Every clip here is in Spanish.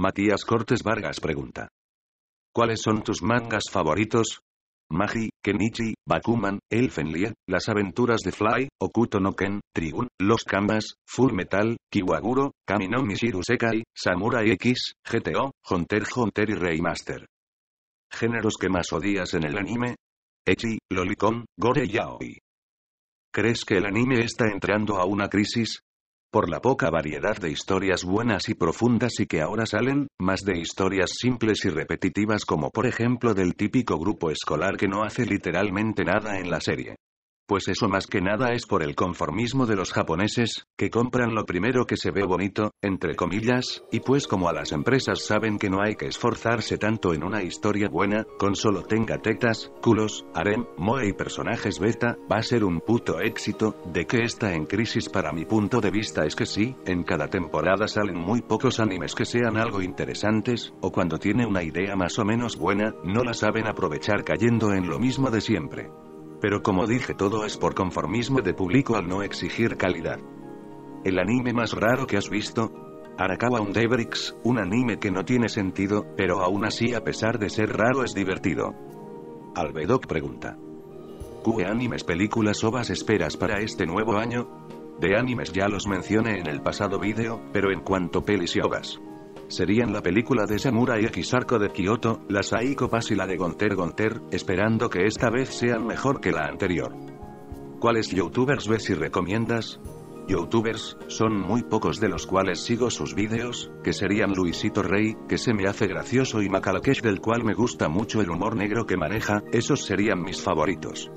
Matías Cortes Vargas pregunta. ¿Cuáles son tus mangas favoritos? Magi, Kenichi, Bakuman, Elfenlied, Las aventuras de Fly, Okuto no Ken, Trigun, Los Kamas, Full Metal, Kiwaguro, Kamino Mishiru Sekai, Samurai X, GTO, Hunter Hunter y Raymaster. ¿Géneros que más odias en el anime? Echi, Lolicon, Gore y Yaoi. ¿Crees que el anime está entrando a una crisis? por la poca variedad de historias buenas y profundas y que ahora salen, más de historias simples y repetitivas como por ejemplo del típico grupo escolar que no hace literalmente nada en la serie pues eso más que nada es por el conformismo de los japoneses, que compran lo primero que se ve bonito, entre comillas, y pues como a las empresas saben que no hay que esforzarse tanto en una historia buena, con solo tenga tetas, culos, harem, moe y personajes beta, va a ser un puto éxito, de que está en crisis para mi punto de vista es que sí, en cada temporada salen muy pocos animes que sean algo interesantes, o cuando tiene una idea más o menos buena, no la saben aprovechar cayendo en lo mismo de siempre. Pero como dije todo es por conformismo de público al no exigir calidad. ¿El anime más raro que has visto? Arakawa Undebrix, un anime que no tiene sentido, pero aún así a pesar de ser raro es divertido. Albedoc pregunta. ¿Qué animes películas ovas esperas para este nuevo año? De animes ya los mencioné en el pasado vídeo, pero en cuanto pelis y ovas serían la película de Samurai X Arco de Kyoto, la Saiko y la de Gonter Gonter, esperando que esta vez sean mejor que la anterior. ¿Cuáles youtubers ves y recomiendas? Youtubers, son muy pocos de los cuales sigo sus vídeos, que serían Luisito Rey, que se me hace gracioso y Makalakesh del cual me gusta mucho el humor negro que maneja, esos serían mis favoritos.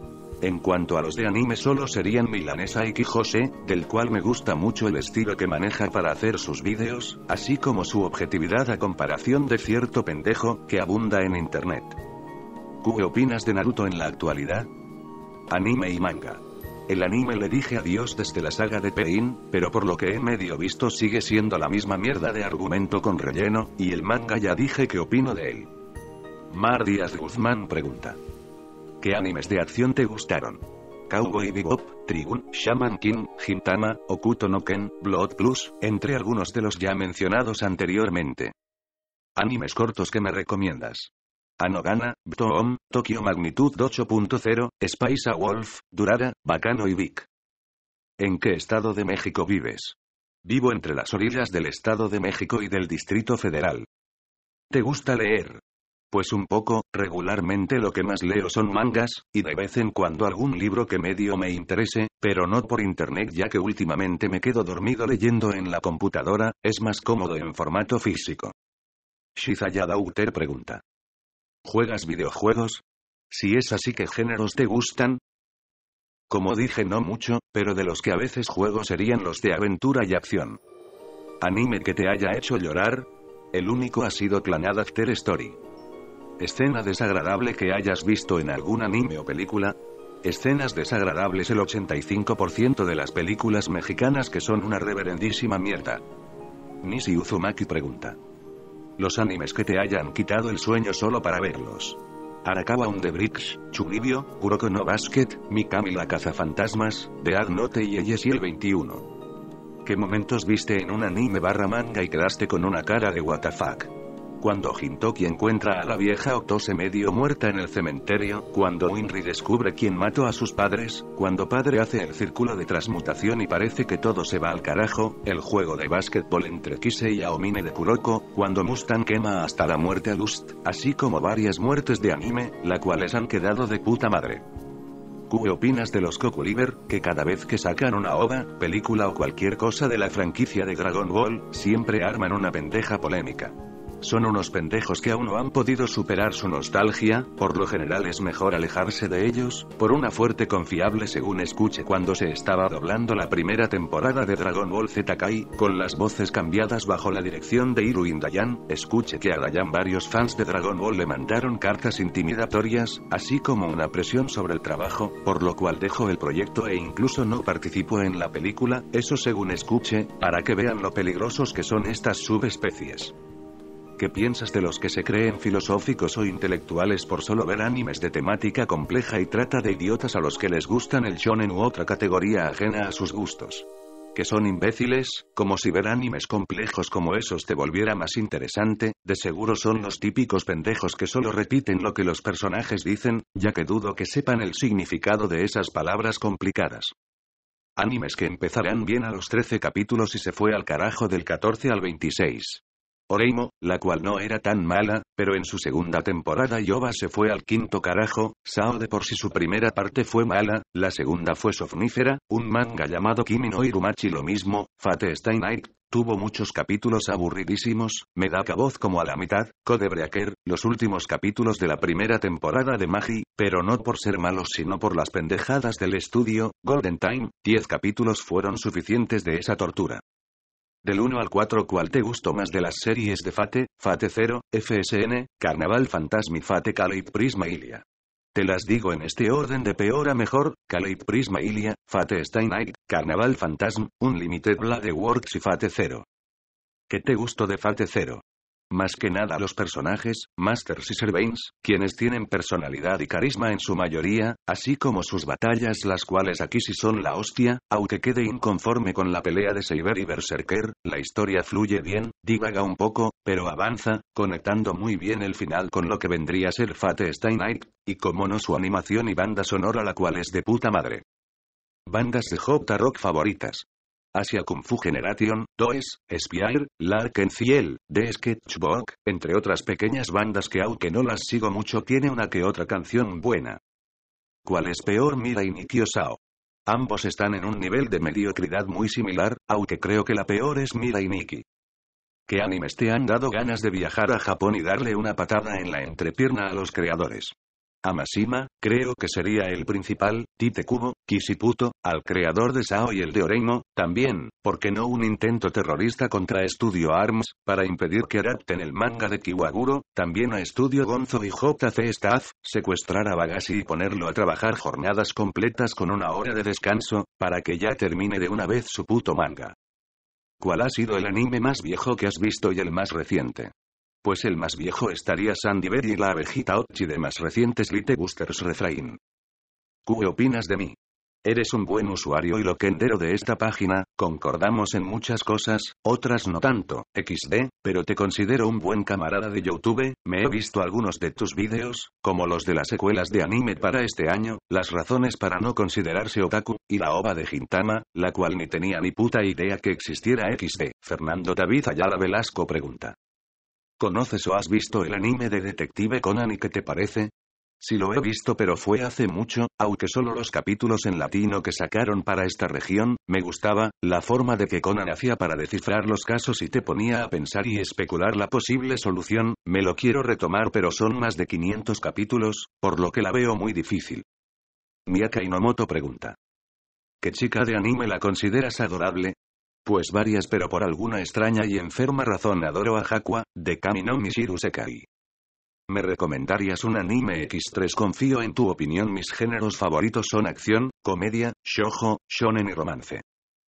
En cuanto a los de anime solo serían Milanesa y Kijose, del cual me gusta mucho el estilo que maneja para hacer sus vídeos, así como su objetividad a comparación de cierto pendejo, que abunda en internet. ¿Qué opinas de Naruto en la actualidad? Anime y manga. El anime le dije adiós desde la saga de Pain, pero por lo que he medio visto sigue siendo la misma mierda de argumento con relleno, y el manga ya dije que opino de él. Mar Díaz Guzmán pregunta. ¿Qué animes de acción te gustaron? Cowboy Bebop, Trigun, Shaman King, Gintama, Okuto no Ken, Blood Plus, entre algunos de los ya mencionados anteriormente. Animes cortos que me recomiendas. Anogana, Btoom, Tokyo Magnitud 8.0, Spice a Wolf, Durara, Bacano y Vic. ¿En qué estado de México vives? Vivo entre las orillas del Estado de México y del Distrito Federal. ¿Te gusta leer? Pues un poco, regularmente lo que más leo son mangas, y de vez en cuando algún libro que medio me interese, pero no por internet ya que últimamente me quedo dormido leyendo en la computadora, es más cómodo en formato físico. Shizayada Uter pregunta. ¿Juegas videojuegos? Si es así, ¿qué géneros te gustan? Como dije, no mucho, pero de los que a veces juego serían los de aventura y acción. Anime que te haya hecho llorar? El único ha sido Clannad After Story. Escena desagradable que hayas visto en algún anime o película. Escenas desagradables el 85% de las películas mexicanas que son una reverendísima mierda. Nishi Uzumaki pregunta. Los animes que te hayan quitado el sueño solo para verlos. Arakawa on the Bricks, Chunibyo, Kuroko no Basket, Mikami la cazafantasmas, The Agnote y Eyes y el 21. ¿Qué momentos viste en un anime barra manga y quedaste con una cara de WTF? cuando Hintoki encuentra a la vieja Otose medio muerta en el cementerio, cuando Winry descubre quién mató a sus padres, cuando padre hace el círculo de transmutación y parece que todo se va al carajo, el juego de básquetbol entre Kise y Aomine de Kuroko, cuando Mustang quema hasta la muerte a Lust, así como varias muertes de anime, las cuales han quedado de puta madre. ¿Qué opinas de los Kokuliver, que cada vez que sacan una ova, película o cualquier cosa de la franquicia de Dragon Ball, siempre arman una pendeja polémica? Son unos pendejos que aún no han podido superar su nostalgia, por lo general es mejor alejarse de ellos, por una fuerte confiable según escuche cuando se estaba doblando la primera temporada de Dragon Ball Z Kai, con las voces cambiadas bajo la dirección de Iruin Dayan, escuche que a Dayan varios fans de Dragon Ball le mandaron cartas intimidatorias, así como una presión sobre el trabajo, por lo cual dejó el proyecto e incluso no participó en la película, eso según escuche, para que vean lo peligrosos que son estas subespecies. ¿Qué piensas de los que se creen filosóficos o intelectuales por solo ver animes de temática compleja y trata de idiotas a los que les gustan el shonen u otra categoría ajena a sus gustos? Que son imbéciles, como si ver animes complejos como esos te volviera más interesante, de seguro son los típicos pendejos que solo repiten lo que los personajes dicen, ya que dudo que sepan el significado de esas palabras complicadas. Animes que empezarán bien a los 13 capítulos y se fue al carajo del 14 al 26. Oreimo, la cual no era tan mala, pero en su segunda temporada Yoba se fue al quinto carajo, Sao de por si su primera parte fue mala, la segunda fue sofnífera, un manga llamado Kimi no Irumachi lo mismo, Fate Stay Night, tuvo muchos capítulos aburridísimos, me da voz como a la mitad, Code Breaker, los últimos capítulos de la primera temporada de Magi, pero no por ser malos sino por las pendejadas del estudio, Golden Time, 10 capítulos fueron suficientes de esa tortura. Del 1 al 4 ¿Cuál te gustó más de las series de Fate, Fate 0, FSN, Carnaval y Fate Calip Prisma Ilia? Te las digo en este orden de peor a mejor, Calip Prisma Ilia, Fate Stay Night, Carnaval Fantasm, Unlimited Blade Works y Fate 0. ¿Qué te gustó de Fate 0? más que nada los personajes, Masters y Servains, quienes tienen personalidad y carisma en su mayoría, así como sus batallas las cuales aquí sí son la hostia, aunque quede inconforme con la pelea de Saber y Berserker, la historia fluye bien, divaga un poco, pero avanza, conectando muy bien el final con lo que vendría a ser Fate Stay Night, y como no su animación y banda sonora la cual es de puta madre. Bandas de J-Rock favoritas. Asia Kung Fu Generation, Does, Spire, Lark Ciel, The Sketchbook, entre otras pequeñas bandas que aunque no las sigo mucho tiene una que otra canción buena. ¿Cuál es peor Mira y o Sao? Ambos están en un nivel de mediocridad muy similar, aunque creo que la peor es Mira y Nikki. ¿Qué animes te han dado ganas de viajar a Japón y darle una patada en la entrepierna a los creadores? Amashima, creo que sería el principal, Tite Kubo, Kisiputo, al creador de Sao y el de Oreimo, también, porque no un intento terrorista contra Studio Arms, para impedir que adapten el manga de Kiwaguro, también a Studio Gonzo y JC Staff, secuestrar a Bagashi y ponerlo a trabajar jornadas completas con una hora de descanso, para que ya termine de una vez su puto manga. ¿Cuál ha sido el anime más viejo que has visto y el más reciente? Pues el más viejo estaría Sandy Berry y la abejita Ochi de más recientes Little Boosters Refrain. ¿Qué opinas de mí? Eres un buen usuario y lo que entero de esta página, concordamos en muchas cosas, otras no tanto, XD, pero te considero un buen camarada de YouTube, me he visto algunos de tus vídeos, como los de las secuelas de anime para este año, las razones para no considerarse otaku, y la ova de Gintama, la cual ni tenía ni puta idea que existiera XD. Fernando David Ayala Velasco pregunta. ¿Conoces o has visto el anime de Detective Conan y qué te parece? Si lo he visto pero fue hace mucho, aunque solo los capítulos en latino que sacaron para esta región, me gustaba, la forma de que Conan hacía para descifrar los casos y te ponía a pensar y especular la posible solución, me lo quiero retomar pero son más de 500 capítulos, por lo que la veo muy difícil. Miyaka Inomoto pregunta. ¿Qué chica de anime la consideras adorable? Pues varias pero por alguna extraña y enferma razón adoro a Hakua, de Mishiru Sekai. ¿Me recomendarías un anime X3? Confío en tu opinión. Mis géneros favoritos son acción, comedia, shojo, shonen y romance.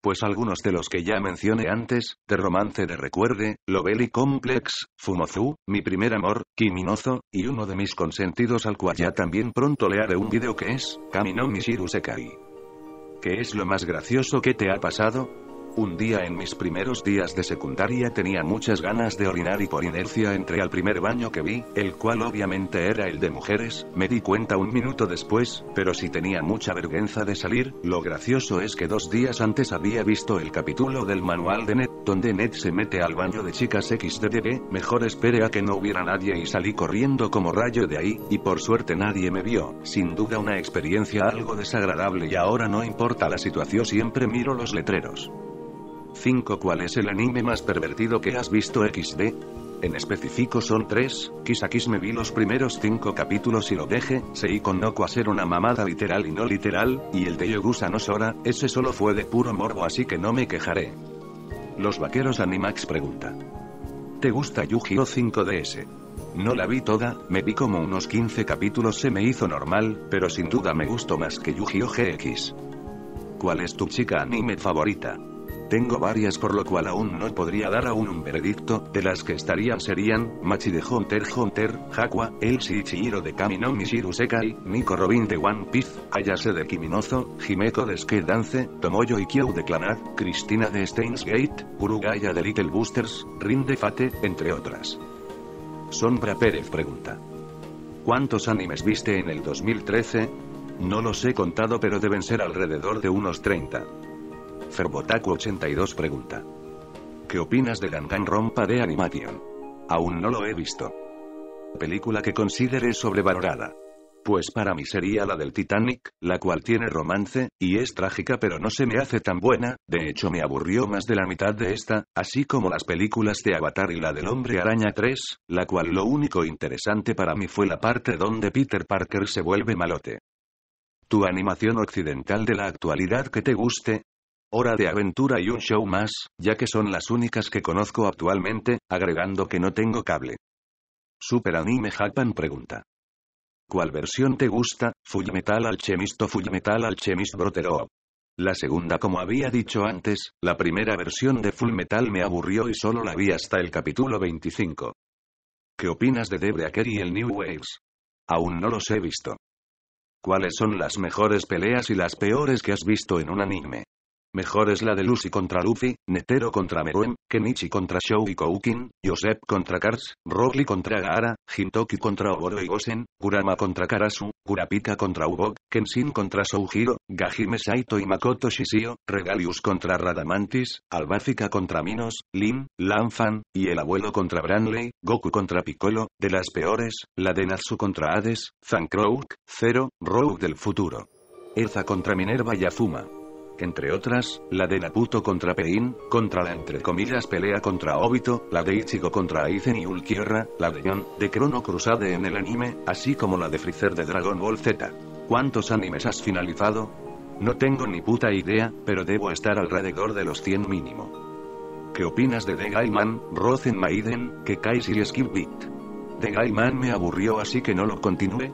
Pues algunos de los que ya mencioné antes, de romance de recuerde, Lovely Complex, Fumozu, mi primer amor, Kiminozo, y uno de mis consentidos al cual ya también pronto le haré un video que es, Mishiru Sekai. ¿Qué es lo más gracioso que te ha pasado? Un día en mis primeros días de secundaria tenía muchas ganas de orinar y por inercia entré al primer baño que vi, el cual obviamente era el de mujeres, me di cuenta un minuto después, pero si tenía mucha vergüenza de salir, lo gracioso es que dos días antes había visto el capítulo del manual de Ned, donde Ned se mete al baño de chicas XDDB, mejor espere a que no hubiera nadie y salí corriendo como rayo de ahí, y por suerte nadie me vio, sin duda una experiencia algo desagradable y ahora no importa la situación siempre miro los letreros. 5. ¿Cuál es el anime más pervertido que has visto XD? En específico son 3, Kisakis me vi los primeros 5 capítulos y lo dejé, con no a ser una mamada literal y no literal, y el de Yogusa no Sora, ese solo fue de puro morbo así que no me quejaré. Los vaqueros Animax pregunta. ¿Te gusta yu gi 5DS? No la vi toda, me vi como unos 15 capítulos se me hizo normal, pero sin duda me gustó más que yu gi GX. ¿Cuál es tu chica anime favorita? tengo varias por lo cual aún no podría dar aún un veredicto, de las que estarían serían, Machi de Hunter Hunter, Hakua, El Chihiro de Kamino Mishiru Sekai, Nico Robin de One Piece, Ayase de Kiminozo, Jimeto de Skedance, Tomoyo y Kyo de Clanad, Cristina de stainsgate Gate, de Little Boosters, Rin de Fate, entre otras. Sombra Pérez pregunta. ¿Cuántos animes viste en el 2013? No los he contado pero deben ser alrededor de unos 30. Ferbotaku82 pregunta. ¿Qué opinas de Rompa de Animation? Aún no lo he visto. Película que consideres sobrevalorada. Pues para mí sería la del Titanic, la cual tiene romance, y es trágica pero no se me hace tan buena, de hecho me aburrió más de la mitad de esta, así como las películas de Avatar y la del Hombre Araña 3, la cual lo único interesante para mí fue la parte donde Peter Parker se vuelve malote. Tu animación occidental de la actualidad que te guste, Hora de aventura y un show más, ya que son las únicas que conozco actualmente, agregando que no tengo cable. Super Anime Japan pregunta. ¿Cuál versión te gusta, Fullmetal Alchemist o Fullmetal Alchemist Brotherhood? La segunda, como había dicho antes, la primera versión de Fullmetal me aburrió y solo la vi hasta el capítulo 25. ¿Qué opinas de Debreaker y el New Waves? Aún no los he visto. ¿Cuáles son las mejores peleas y las peores que has visto en un anime? Mejor es la de Lucy contra Luffy, Netero contra Meruem, Kenichi contra Shou y Koukin, Joseph contra Kars, Rockly contra Gaara, Hintoki contra Oboro y Gosen, Kurama contra Karasu, Kurapika contra Ubok, Kenshin contra Soujiro, Gajime Saito y Makoto Shishio, Regalius contra Radamantis, Albáfica contra Minos, Lin, Lanfan, y el abuelo contra Branley, Goku contra Piccolo, de las peores, la de Natsu contra Hades, Zankrouk, Zero, Rogue del futuro. Erza contra Minerva y Azuma entre otras, la de Naputo contra Pein, contra la entre comillas pelea contra Obito, la de Ichigo contra Aizen y Ulquiorra, la de Yon, de Chrono Crusade en el anime, así como la de Freezer de Dragon Ball Z. ¿Cuántos animes has finalizado? No tengo ni puta idea, pero debo estar alrededor de los 100 mínimo. ¿Qué opinas de The Gaiman, Rosen Maiden, que y Skip Beat? de Gaiman me aburrió así que no lo continué,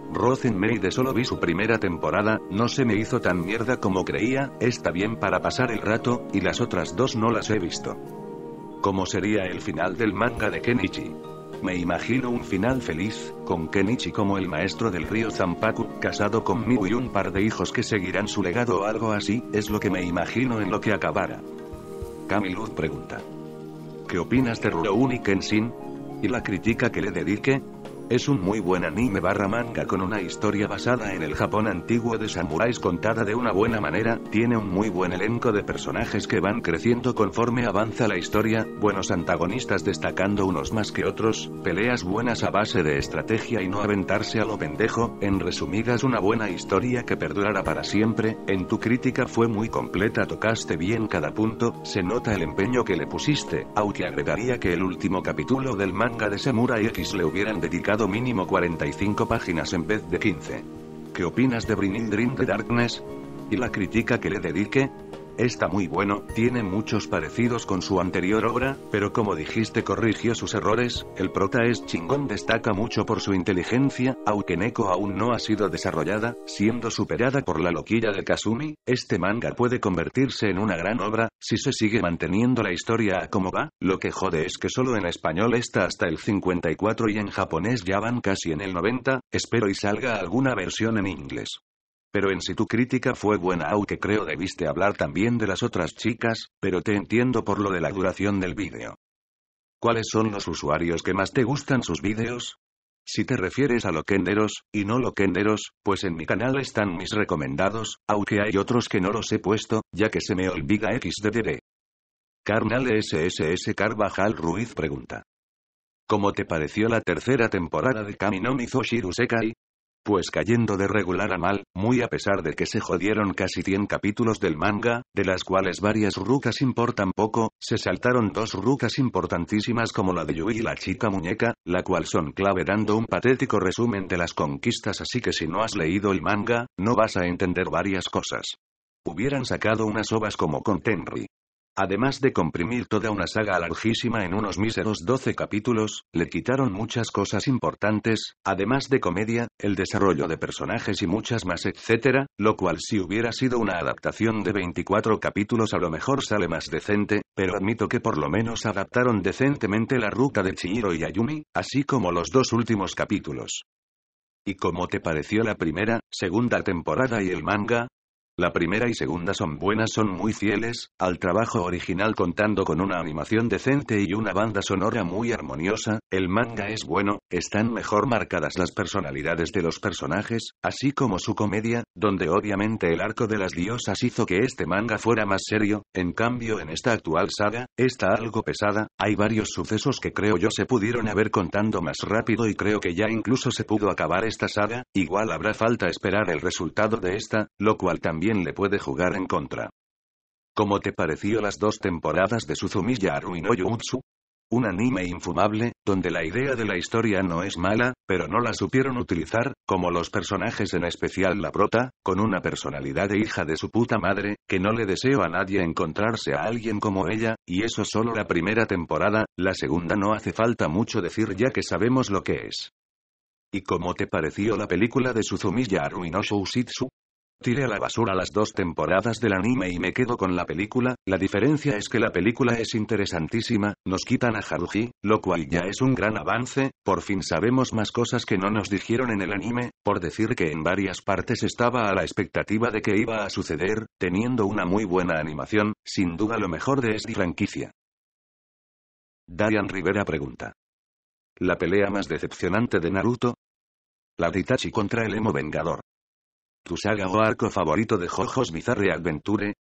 de solo vi su primera temporada, no se me hizo tan mierda como creía, está bien para pasar el rato, y las otras dos no las he visto. ¿Cómo sería el final del manga de Kenichi? Me imagino un final feliz, con Kenichi como el maestro del río Zampaku, casado con Miu y un par de hijos que seguirán su legado o algo así, es lo que me imagino en lo que acabara. Camiluz pregunta. ¿Qué opinas de Rurouni Kenshin? y la crítica que le dedique, es un muy buen anime barra manga con una historia basada en el Japón antiguo de samuráis contada de una buena manera, tiene un muy buen elenco de personajes que van creciendo conforme avanza la historia, buenos antagonistas destacando unos más que otros, peleas buenas a base de estrategia y no aventarse a lo pendejo, en resumidas una buena historia que perdurará para siempre, en tu crítica fue muy completa tocaste bien cada punto, se nota el empeño que le pusiste, aunque agregaría que el último capítulo del manga de Samurai X le hubieran dedicado mínimo 45 páginas en vez de 15. ¿Qué opinas de Bringing Dream the Darkness? ¿Y la crítica que le dedique? Está muy bueno, tiene muchos parecidos con su anterior obra, pero como dijiste corrigió sus errores, el prota es chingón destaca mucho por su inteligencia, aunque Neko aún no ha sido desarrollada, siendo superada por la loquilla de Kazumi, este manga puede convertirse en una gran obra, si se sigue manteniendo la historia a como va, lo que jode es que solo en español está hasta el 54 y en japonés ya van casi en el 90, espero y salga alguna versión en inglés pero en si tu crítica fue buena aunque creo debiste hablar también de las otras chicas, pero te entiendo por lo de la duración del vídeo. ¿Cuáles son los usuarios que más te gustan sus vídeos? Si te refieres a loquenderos, y no loquenderos, pues en mi canal están mis recomendados, aunque hay otros que no los he puesto, ya que se me olvida XDDD. Carnal SSS Carvajal Ruiz pregunta. ¿Cómo te pareció la tercera temporada de Kami no Sekai? pues cayendo de regular a mal, muy a pesar de que se jodieron casi 100 capítulos del manga, de las cuales varias rucas importan poco, se saltaron dos rucas importantísimas como la de Yui y la chica muñeca, la cual son clave dando un patético resumen de las conquistas así que si no has leído el manga, no vas a entender varias cosas. Hubieran sacado unas ovas como con Tenri. Además de comprimir toda una saga larguísima en unos míseros 12 capítulos, le quitaron muchas cosas importantes, además de comedia, el desarrollo de personajes y muchas más, etc., lo cual si hubiera sido una adaptación de 24 capítulos a lo mejor sale más decente, pero admito que por lo menos adaptaron decentemente la ruta de Chihiro y Ayumi, así como los dos últimos capítulos. ¿Y cómo te pareció la primera, segunda temporada y el manga? La primera y segunda son buenas, son muy fieles al trabajo original contando con una animación decente y una banda sonora muy armoniosa, el manga es bueno, están mejor marcadas las personalidades de los personajes, así como su comedia, donde obviamente el arco de las diosas hizo que este manga fuera más serio, en cambio en esta actual saga, está algo pesada, hay varios sucesos que creo yo se pudieron haber contando más rápido y creo que ya incluso se pudo acabar esta saga, igual habrá falta esperar el resultado de esta, lo cual también le puede jugar en contra. ¿Cómo te pareció las dos temporadas de Suzumiya arruinó Yuutsu? Un anime infumable, donde la idea de la historia no es mala, pero no la supieron utilizar, como los personajes en especial la prota, con una personalidad de hija de su puta madre, que no le deseo a nadie encontrarse a alguien como ella, y eso solo la primera temporada, la segunda no hace falta mucho decir ya que sabemos lo que es. ¿Y cómo te pareció la película de Suzumiya arruinó Shoushitsu? Tiré a la basura las dos temporadas del anime y me quedo con la película, la diferencia es que la película es interesantísima, nos quitan a Haruji, lo cual ya es un gran avance, por fin sabemos más cosas que no nos dijeron en el anime, por decir que en varias partes estaba a la expectativa de que iba a suceder, teniendo una muy buena animación, sin duda lo mejor de esta franquicia. Darian Rivera pregunta. ¿La pelea más decepcionante de Naruto? La de Itachi contra el Emo Vengador. ¿Tu saga o arco favorito de Jojo's Bizarre Adventure?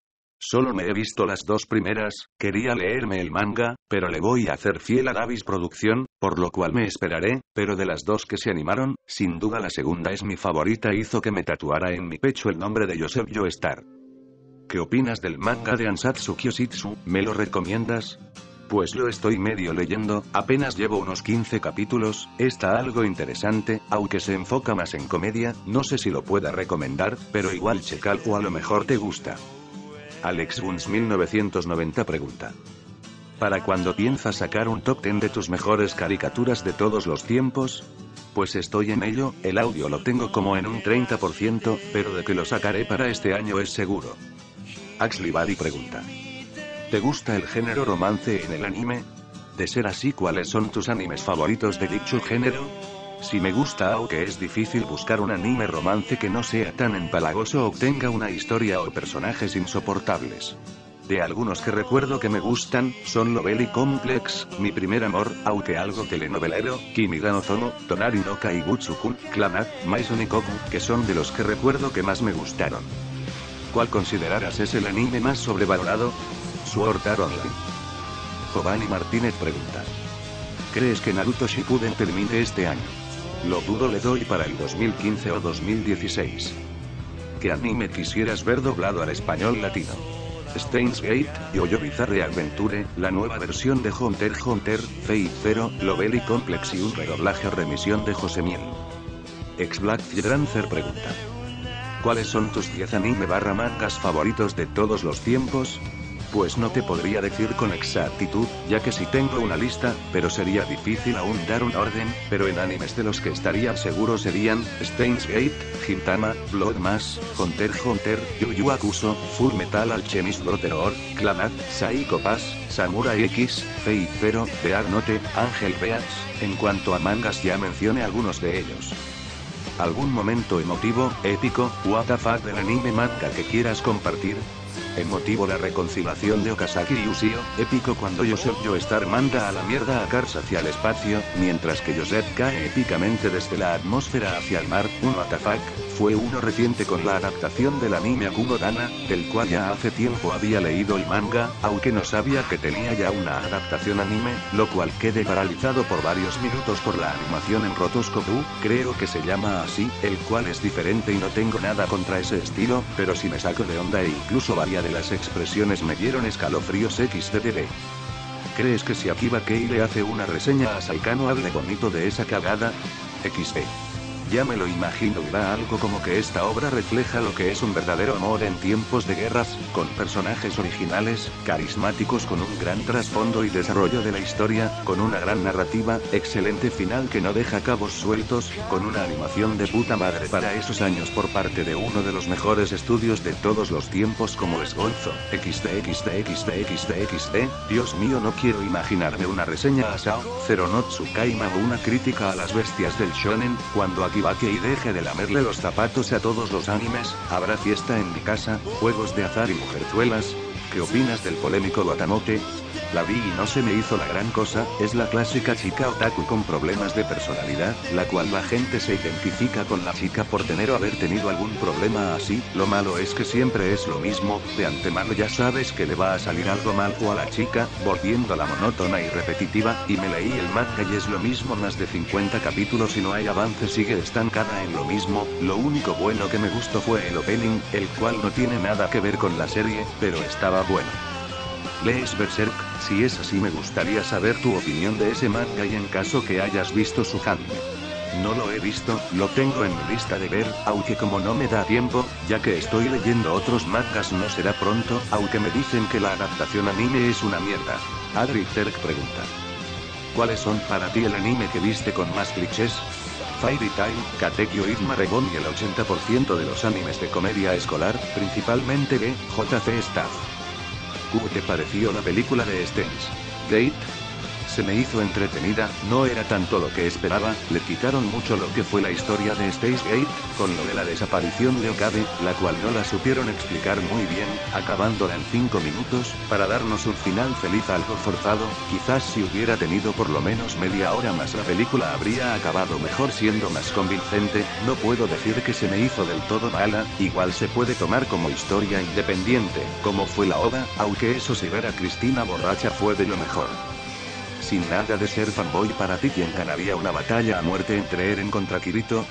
Solo me he visto las dos primeras, quería leerme el manga, pero le voy a hacer fiel a Davis Producción, por lo cual me esperaré, pero de las dos que se animaron, sin duda la segunda es mi favorita hizo que me tatuara en mi pecho el nombre de Joseph Joestar. ¿Qué opinas del manga de Ansatsu Kyositsu? ¿Me lo recomiendas? Pues lo estoy medio leyendo, apenas llevo unos 15 capítulos, está algo interesante, aunque se enfoca más en comedia, no sé si lo pueda recomendar, pero igual checal o a lo mejor te gusta. Alex Buns 1990 pregunta. ¿Para cuando piensas sacar un top 10 de tus mejores caricaturas de todos los tiempos? Pues estoy en ello, el audio lo tengo como en un 30%, pero de que lo sacaré para este año es seguro. Axley Buddy pregunta. ¿Te gusta el género romance en el anime? De ser así, ¿cuáles son tus animes favoritos de dicho género? Si me gusta, aunque es difícil buscar un anime romance que no sea tan empalagoso o tenga una historia o personajes insoportables. De algunos que recuerdo que me gustan, son Lovely Complex, Mi Primer Amor, aunque algo telenovelero, Kimi ozono Tonari no Kaibutsu-kun, Maison y Koku, que son de los que recuerdo que más me gustaron. ¿Cuál considerarás es el anime más sobrevalorado? Sword Art Online. Giovanni Martínez pregunta. ¿Crees que Naruto Shippuden termine este año? Lo dudo le doy para el 2015 o 2016. ¿Qué anime quisieras ver doblado al español latino? Steins Gate, Yoyo Bizarre Adventure, la nueva versión de Hunter Hunter, Fate Zero, Lovely Complex y un redoblaje remisión de José Miel. Ex Black pregunta. ¿Cuáles son tus 10 anime barra mangas favoritos de todos los tiempos? Pues no te podría decir con exactitud, ya que si tengo una lista, pero sería difícil aún dar un orden, pero en animes de los que estaría seguro serían, Stainsgate, Gate, Hintama, Blood Hunter x Hunter, Yu Yu Full Metal Alchemist Brotherhood, Clanat, Saiko Pass, Samurai X, Fate Zero, The Angel Beats, en cuanto a mangas ya mencioné algunos de ellos algún momento emotivo, épico, WTF del anime manga que quieras compartir? motivo la reconciliación de Okazaki y Usio, épico cuando Joseph Joestar manda a la mierda a Kars hacia el espacio, mientras que Joseph cae épicamente desde la atmósfera hacia el mar, un atafak, fue uno reciente con la adaptación del anime Akuno Dana, del cual ya hace tiempo había leído el manga, aunque no sabía que tenía ya una adaptación anime, lo cual quede paralizado por varios minutos por la animación en Rotoscopu, creo que se llama así, el cual es diferente y no tengo nada contra ese estilo, pero si me saco de onda e incluso varía las expresiones me dieron escalofríos XDDD ¿Crees que si Akiba Kei le hace una reseña a Saikano hable bonito de esa cagada? XD. Ya me lo imagino y da algo como que esta obra refleja lo que es un verdadero amor en tiempos de guerras, con personajes originales, carismáticos con un gran trasfondo y desarrollo de la historia, con una gran narrativa, excelente final que no deja cabos sueltos, con una animación de puta madre para esos años por parte de uno de los mejores estudios de todos los tiempos como es xd xd, Dios mío no quiero imaginarme una reseña a Sao, Zero Notsukaima o una crítica a las bestias del shonen, cuando aquí y deje de lamerle los zapatos a todos los animes, habrá fiesta en mi casa, juegos de azar y mujerzuelas. ¿Qué opinas del polémico Watanabe? La vi y no se me hizo la gran cosa, es la clásica chica otaku con problemas de personalidad, la cual la gente se identifica con la chica por tener o haber tenido algún problema así, lo malo es que siempre es lo mismo, de antemano ya sabes que le va a salir algo mal o a la chica, volviendo la monótona y repetitiva, y me leí el manga y es lo mismo más de 50 capítulos y no hay avance sigue estancada en lo mismo, lo único bueno que me gustó fue el opening, el cual no tiene nada que ver con la serie, pero estaba bueno. ¿Lees Berserk? Si es así me gustaría saber tu opinión de ese manga y en caso que hayas visto su anime. No lo he visto, lo tengo en mi lista de ver, aunque como no me da tiempo, ya que estoy leyendo otros mangas no será pronto, aunque me dicen que la adaptación anime es una mierda. Adri Zerk pregunta. ¿Cuáles son para ti el anime que viste con más clichés? Fairy Tail, Katekyo Maregon y el 80% de los animes de comedia escolar, principalmente de JC Staff. ¿Qué te pareció la película de Stens. Date se me hizo entretenida, no era tanto lo que esperaba, le quitaron mucho lo que fue la historia de Gate, con lo de la desaparición de Okabe, la cual no la supieron explicar muy bien, acabándola en 5 minutos, para darnos un final feliz algo forzado, quizás si hubiera tenido por lo menos media hora más la película habría acabado mejor siendo más convincente, no puedo decir que se me hizo del todo mala, igual se puede tomar como historia independiente, como fue la ova, aunque eso si ver a Cristina borracha fue de lo mejor sin nada de ser fanboy para ti quien ganaría una batalla a muerte entre Eren contra Kirito.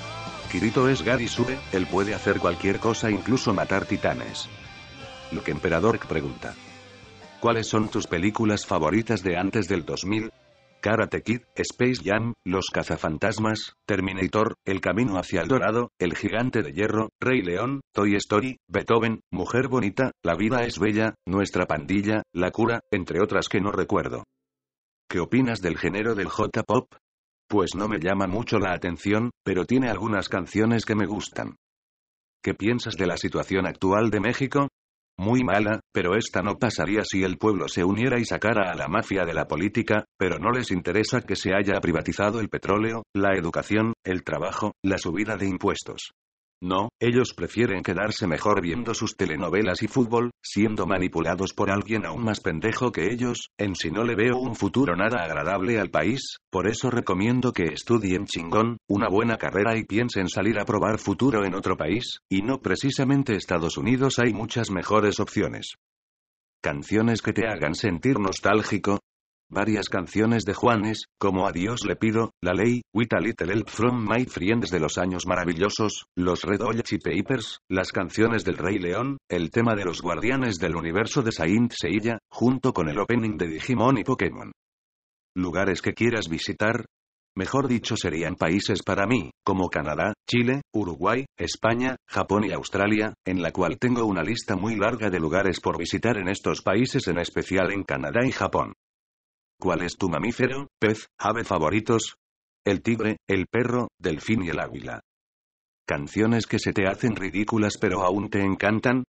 Kirito es Gary él puede hacer cualquier cosa incluso matar titanes. Lo que Emperador pregunta. ¿Cuáles son tus películas favoritas de antes del 2000? Karate Kid, Space Jam, Los Cazafantasmas, Terminator, El Camino hacia el Dorado, El Gigante de Hierro, Rey León, Toy Story, Beethoven, Mujer Bonita, La Vida es Bella, Nuestra Pandilla, La Cura, entre otras que no recuerdo. ¿Qué opinas del género del J-Pop? Pues no me llama mucho la atención, pero tiene algunas canciones que me gustan. ¿Qué piensas de la situación actual de México? Muy mala, pero esta no pasaría si el pueblo se uniera y sacara a la mafia de la política, pero no les interesa que se haya privatizado el petróleo, la educación, el trabajo, la subida de impuestos. No, ellos prefieren quedarse mejor viendo sus telenovelas y fútbol, siendo manipulados por alguien aún más pendejo que ellos, en si no le veo un futuro nada agradable al país, por eso recomiendo que estudien chingón, una buena carrera y piensen salir a probar futuro en otro país, y no precisamente Estados Unidos hay muchas mejores opciones. Canciones que te hagan sentir nostálgico, Varias canciones de Juanes, como A Dios le pido, La Ley, With a Little Help from My Friends de los años maravillosos, Los Red Hot Papers, las canciones del Rey León, el tema de los Guardianes del Universo de Saint Seilla junto con el opening de Digimon y Pokémon. Lugares que quieras visitar, Mejor dicho serían países para mí, como Canadá, Chile, Uruguay, España, Japón y Australia, en la cual tengo una lista muy larga de lugares por visitar en estos países, en especial en Canadá y Japón. ¿Cuál es tu mamífero, pez, ave favoritos? El tigre, el perro, delfín y el águila. ¿Canciones que se te hacen ridículas pero aún te encantan?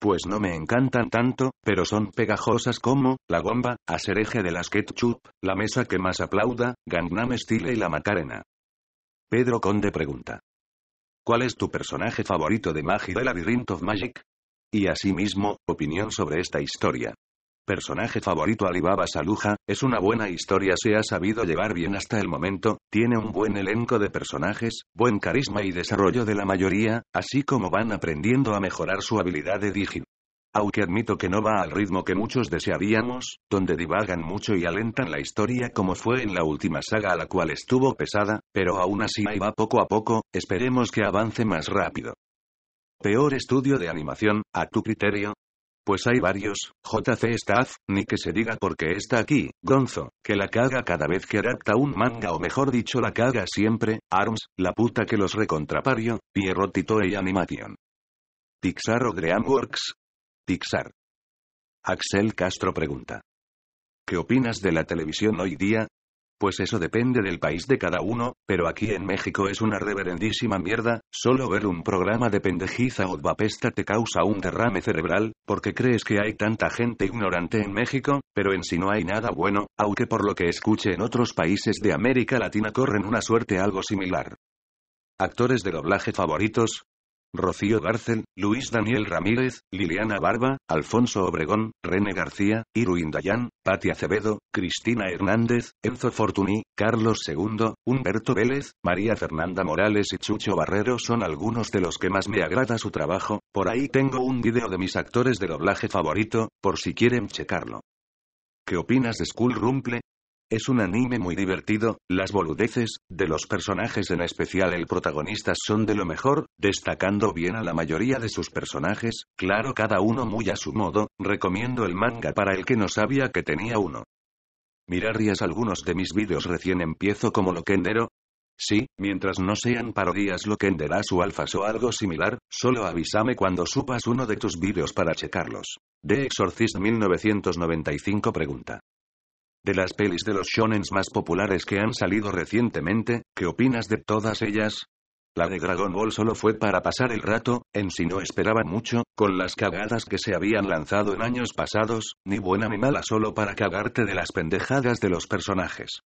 Pues no me encantan tanto, pero son pegajosas como, La Gomba, Asereje de las Ketchup, La Mesa que más aplauda, Gangnam Style y La Macarena. Pedro Conde pregunta. ¿Cuál es tu personaje favorito de Magic de Labyrinth of Magic? Y asimismo, opinión sobre esta historia personaje favorito Alibaba Saluja, es una buena historia se ha sabido llevar bien hasta el momento, tiene un buen elenco de personajes, buen carisma y desarrollo de la mayoría, así como van aprendiendo a mejorar su habilidad de Digi. Aunque admito que no va al ritmo que muchos desearíamos, donde divagan mucho y alentan la historia como fue en la última saga a la cual estuvo pesada, pero aún así ahí va poco a poco, esperemos que avance más rápido. Peor estudio de animación, a tu criterio, pues hay varios, JC Staff, ni que se diga porque está aquí, Gonzo, que la caga cada vez que adapta un manga o mejor dicho la caga siempre, ARMS, la puta que los recontrapario, Pierrotito y Animation. Pixar o Dreamworks? Pixar. Axel Castro pregunta. ¿Qué opinas de la televisión hoy día? Pues eso depende del país de cada uno, pero aquí en México es una reverendísima mierda, solo ver un programa de pendejiza o bapesta te causa un derrame cerebral, porque crees que hay tanta gente ignorante en México, pero en sí no hay nada bueno, aunque por lo que escuche en otros países de América Latina corren una suerte algo similar. Actores de doblaje favoritos, Rocío Garcel, Luis Daniel Ramírez, Liliana Barba, Alfonso Obregón, René García, Irwin Dayan, Pati Acevedo, Cristina Hernández, Enzo Fortuny, Carlos II, Humberto Vélez, María Fernanda Morales y Chucho Barrero son algunos de los que más me agrada su trabajo, por ahí tengo un video de mis actores de doblaje favorito, por si quieren checarlo. ¿Qué opinas de School Rumple? Es un anime muy divertido, las boludeces, de los personajes en especial el protagonista son de lo mejor, destacando bien a la mayoría de sus personajes, claro cada uno muy a su modo, recomiendo el manga para el que no sabía que tenía uno. ¿Mirarías algunos de mis vídeos recién empiezo como lo Loquendero? Sí, mientras no sean parodias Loquenderas o alfas o algo similar, solo avísame cuando supas uno de tus vídeos para checarlos. The Exorcist 1995 pregunta. De las pelis de los shonens más populares que han salido recientemente, ¿qué opinas de todas ellas? La de Dragon Ball solo fue para pasar el rato, en si no esperaba mucho, con las cagadas que se habían lanzado en años pasados, ni buena ni mala solo para cagarte de las pendejadas de los personajes.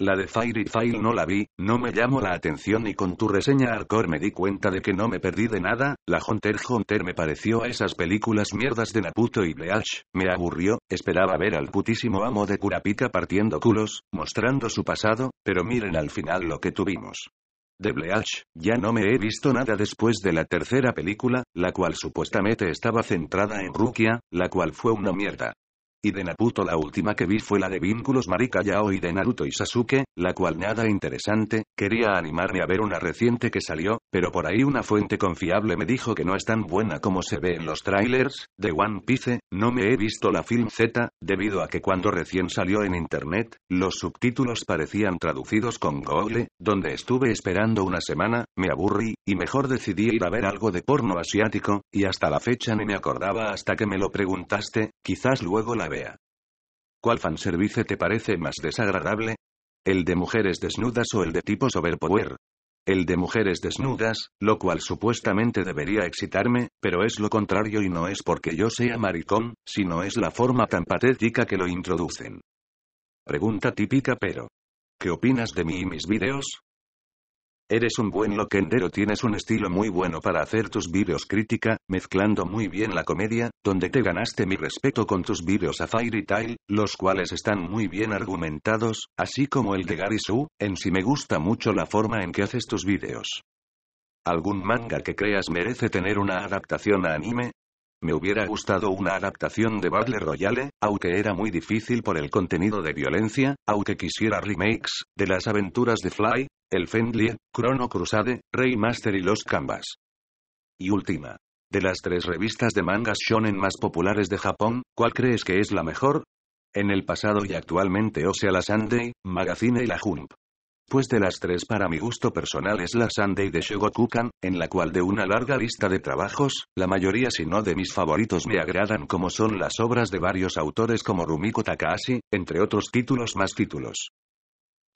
La de Fairy File no la vi, no me llamó la atención y con tu reseña Arcor me di cuenta de que no me perdí de nada, la Hunter Hunter me pareció a esas películas mierdas de Naputo y Bleach, me aburrió, esperaba ver al putísimo amo de Kurapika partiendo culos, mostrando su pasado, pero miren al final lo que tuvimos. De Bleach, ya no me he visto nada después de la tercera película, la cual supuestamente estaba centrada en Rukia, la cual fue una mierda. Y de Naputo la última que vi fue la de vínculos Marika Yao y de Naruto y Sasuke, la cual nada interesante, quería animarme a ver una reciente que salió, pero por ahí una fuente confiable me dijo que no es tan buena como se ve en los trailers, de One Piece, no me he visto la film Z, debido a que cuando recién salió en internet, los subtítulos parecían traducidos con Google, donde estuve esperando una semana, me aburrí, y mejor decidí ir a ver algo de porno asiático, y hasta la fecha ni me acordaba hasta que me lo preguntaste, quizás luego la vea. ¿Cuál fanservice te parece más desagradable? ¿El de mujeres desnudas o el de tipo overpower? El de mujeres desnudas, lo cual supuestamente debería excitarme, pero es lo contrario y no es porque yo sea maricón, sino es la forma tan patética que lo introducen. Pregunta típica pero. ¿Qué opinas de mí y mis videos? Eres un buen loquendero, tienes un estilo muy bueno para hacer tus vídeos crítica, mezclando muy bien la comedia, donde te ganaste mi respeto con tus vídeos a Fairy Tail, los cuales están muy bien argumentados, así como el de Garisu, en sí me gusta mucho la forma en que haces tus vídeos. ¿Algún manga que creas merece tener una adaptación a anime? Me hubiera gustado una adaptación de Battle Royale, aunque era muy difícil por el contenido de violencia, aunque quisiera remakes, de las aventuras de Fly, el Fendlie, Chrono Crusade, Master y los Canvas. Y última. De las tres revistas de mangas shonen más populares de Japón, ¿cuál crees que es la mejor? En el pasado y actualmente o sea la Sunday, Magazine y la Jump. Pues de las tres para mi gusto personal es la Sunday de Shogokukan, en la cual de una larga lista de trabajos, la mayoría si no de mis favoritos me agradan como son las obras de varios autores como Rumiko Takahashi, entre otros títulos más títulos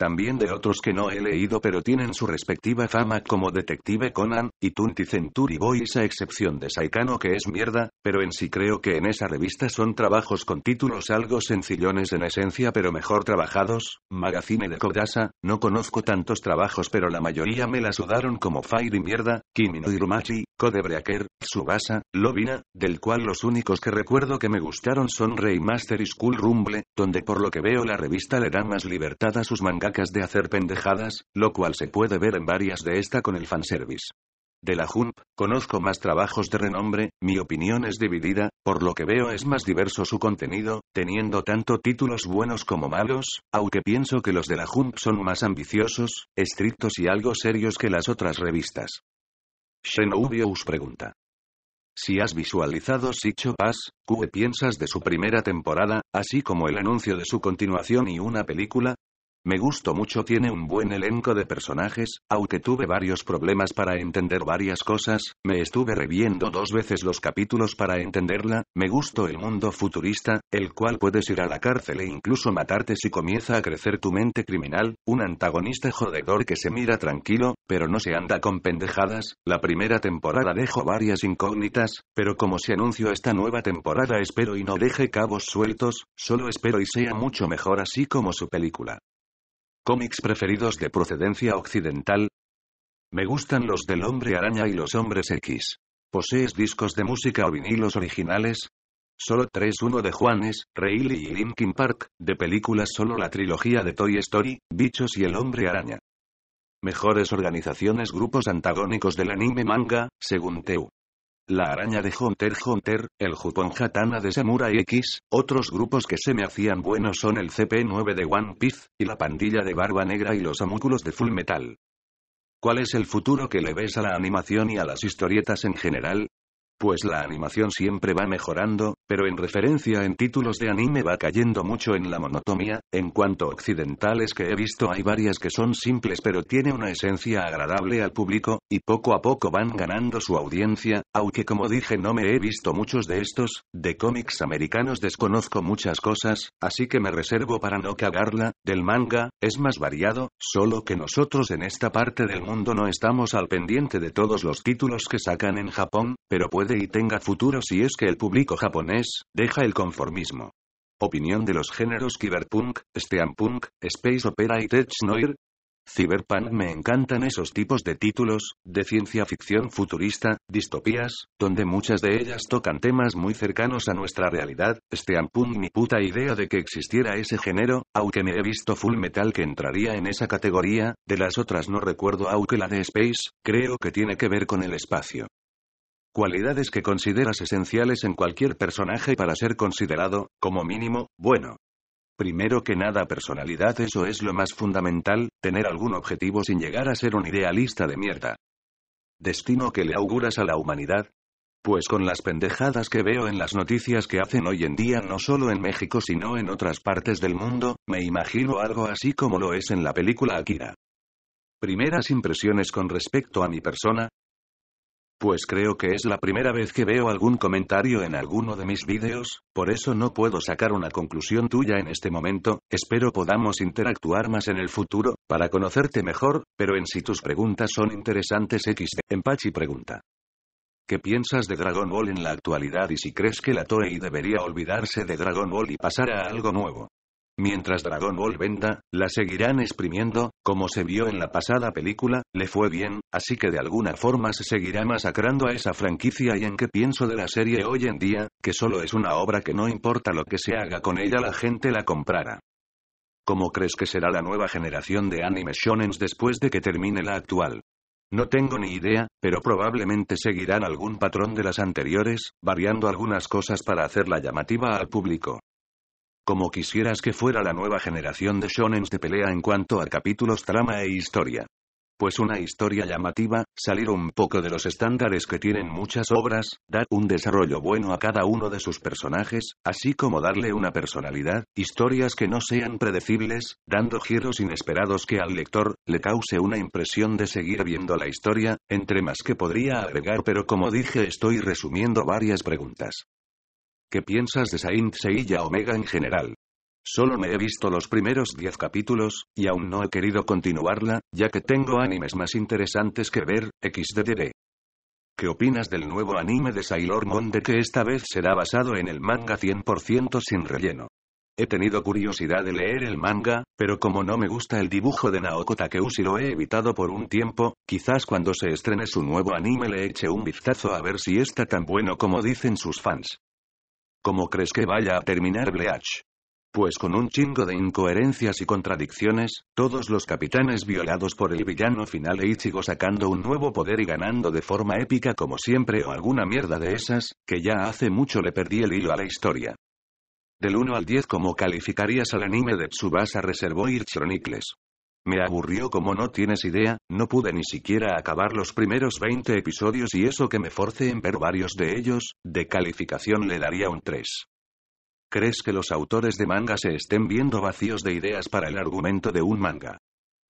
también de otros que no he leído pero tienen su respectiva fama como Detective Conan, y Tunti Century Boys a excepción de Saikano que es mierda, pero en sí creo que en esa revista son trabajos con títulos algo sencillones en esencia pero mejor trabajados, Magazine de Kodasa, no conozco tantos trabajos pero la mayoría me la sudaron como Fire y mierda, Kimino Irumachi, Codebreaker, Tsubasa, Lobina, del cual los únicos que recuerdo que me gustaron son Master y School Rumble, donde por lo que veo la revista le da más libertad a sus mangakas de hacer pendejadas, lo cual se puede ver en varias de esta con el fanservice. De la Jump, conozco más trabajos de renombre, mi opinión es dividida, por lo que veo es más diverso su contenido, teniendo tanto títulos buenos como malos, aunque pienso que los de la Jump son más ambiciosos, estrictos y algo serios que las otras revistas. Xenobius pregunta. Si has visualizado Sicho Pass, ¿qué piensas de su primera temporada, así como el anuncio de su continuación y una película? Me gustó mucho, tiene un buen elenco de personajes, aunque tuve varios problemas para entender varias cosas, me estuve reviendo dos veces los capítulos para entenderla, me gustó el mundo futurista, el cual puedes ir a la cárcel e incluso matarte si comienza a crecer tu mente criminal, un antagonista jodedor que se mira tranquilo, pero no se anda con pendejadas, la primera temporada dejó varias incógnitas, pero como se anunció esta nueva temporada espero y no deje cabos sueltos, solo espero y sea mucho mejor así como su película. Cómics preferidos de procedencia occidental. Me gustan los del hombre araña y los hombres X. ¿Posees discos de música o vinilos originales? Solo 3-1 de Juanes, Reilly y Linkin Park, de películas solo la trilogía de Toy Story, Bichos y el hombre araña. Mejores organizaciones grupos antagónicos del anime manga, según Teu. La araña de Hunter Hunter, el Jupon Hatana de Samurai X, otros grupos que se me hacían buenos son el CP9 de One Piece, y la pandilla de Barba Negra y los amúculos de Full Metal. ¿Cuál es el futuro que le ves a la animación y a las historietas en general? pues la animación siempre va mejorando, pero en referencia en títulos de anime va cayendo mucho en la monotomía, en cuanto occidentales que he visto hay varias que son simples pero tiene una esencia agradable al público, y poco a poco van ganando su audiencia, aunque como dije no me he visto muchos de estos, de cómics americanos desconozco muchas cosas, así que me reservo para no cagarla, del manga, es más variado, solo que nosotros en esta parte del mundo no estamos al pendiente de todos los títulos que sacan en Japón, pero puede y tenga futuro si es que el público japonés deja el conformismo. Opinión de los géneros cyberpunk, steampunk, space opera y tech Cyberpunk me encantan esos tipos de títulos, de ciencia ficción futurista, distopías, donde muchas de ellas tocan temas muy cercanos a nuestra realidad, steampunk mi puta idea de que existiera ese género, aunque me he visto full metal que entraría en esa categoría, de las otras no recuerdo aunque la de Space, creo que tiene que ver con el espacio. Cualidades que consideras esenciales en cualquier personaje para ser considerado, como mínimo, bueno. Primero que nada personalidad eso es lo más fundamental, tener algún objetivo sin llegar a ser un idealista de mierda. Destino que le auguras a la humanidad, pues con las pendejadas que veo en las noticias que hacen hoy en día no solo en México sino en otras partes del mundo, me imagino algo así como lo es en la película Akira. Primeras impresiones con respecto a mi persona, pues creo que es la primera vez que veo algún comentario en alguno de mis vídeos, por eso no puedo sacar una conclusión tuya en este momento, espero podamos interactuar más en el futuro, para conocerte mejor, pero en si tus preguntas son interesantes XD. Empachi pregunta. ¿Qué piensas de Dragon Ball en la actualidad y si crees que la Toei debería olvidarse de Dragon Ball y pasar a algo nuevo? Mientras Dragon Ball venda, la seguirán exprimiendo, como se vio en la pasada película, le fue bien, así que de alguna forma se seguirá masacrando a esa franquicia y en qué pienso de la serie hoy en día, que solo es una obra que no importa lo que se haga con ella la gente la comprará. ¿Cómo crees que será la nueva generación de anime shonen después de que termine la actual? No tengo ni idea, pero probablemente seguirán algún patrón de las anteriores, variando algunas cosas para hacerla llamativa al público. Como quisieras que fuera la nueva generación de shonens de pelea en cuanto a capítulos, trama e historia. Pues una historia llamativa, salir un poco de los estándares que tienen muchas obras, dar un desarrollo bueno a cada uno de sus personajes, así como darle una personalidad, historias que no sean predecibles, dando giros inesperados que al lector le cause una impresión de seguir viendo la historia, entre más que podría agregar, pero como dije estoy resumiendo varias preguntas. ¿Qué piensas de Saint Seiya Omega en general? Solo me he visto los primeros 10 capítulos, y aún no he querido continuarla, ya que tengo animes más interesantes que ver, xdd. ¿Qué opinas del nuevo anime de Sailor Moon de que esta vez será basado en el manga 100% sin relleno? He tenido curiosidad de leer el manga, pero como no me gusta el dibujo de Naoko Takeuchi lo he evitado por un tiempo, quizás cuando se estrene su nuevo anime le eche un vistazo a ver si está tan bueno como dicen sus fans. ¿Cómo crees que vaya a terminar Bleach? Pues con un chingo de incoherencias y contradicciones, todos los capitanes violados por el villano final e Ichigo sacando un nuevo poder y ganando de forma épica como siempre o alguna mierda de esas, que ya hace mucho le perdí el hilo a la historia. Del 1 al 10 ¿cómo calificarías al anime de Tsubasa reservó Chronicles? Me aburrió como no tienes idea, no pude ni siquiera acabar los primeros 20 episodios y eso que me force en ver varios de ellos, de calificación le daría un 3. ¿Crees que los autores de manga se estén viendo vacíos de ideas para el argumento de un manga?